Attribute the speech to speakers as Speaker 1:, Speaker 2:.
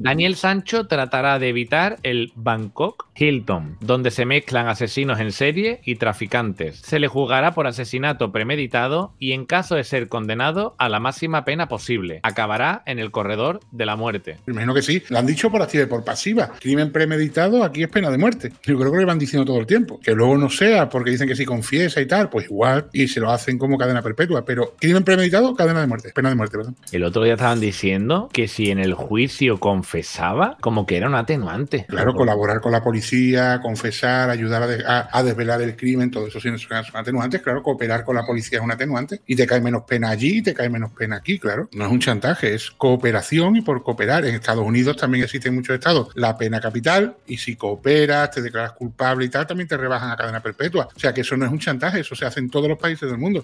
Speaker 1: Daniel Sancho tratará de evitar el Bangkok Hilton, donde se mezclan asesinos en serie y traficantes. Se le juzgará por asesinato premeditado y en caso de ser condenado a la máxima pena posible. Acabará en el corredor de la muerte. Imagino que
Speaker 2: sí, lo han dicho por activa y por pasiva. Crimen premeditado aquí es pena de muerte. Yo creo que lo van diciendo todo el tiempo. Que luego no sea porque dicen que si confiesa y tal, pues igual y se lo hacen como cadena perpetua. Pero crimen premeditado, cadena de muerte. Pena de muerte, perdón.
Speaker 1: El otro día estaban diciendo que si en el juicio confesaba, como que era un
Speaker 2: atenuante. Claro, colaborar con la policía policía, confesar, ayudar a, desvelar el crimen, todo eso sí son atenuantes. Claro, cooperar con la policía es un atenuante y te cae menos pena allí, y te cae menos pena aquí, claro. No es un chantaje, es cooperación y por cooperar. En Estados Unidos también existen muchos estados la pena capital y si cooperas, te declaras culpable y tal, también te rebajan a cadena perpetua. O sea que eso no es un chantaje, eso se hace en todos los países del mundo.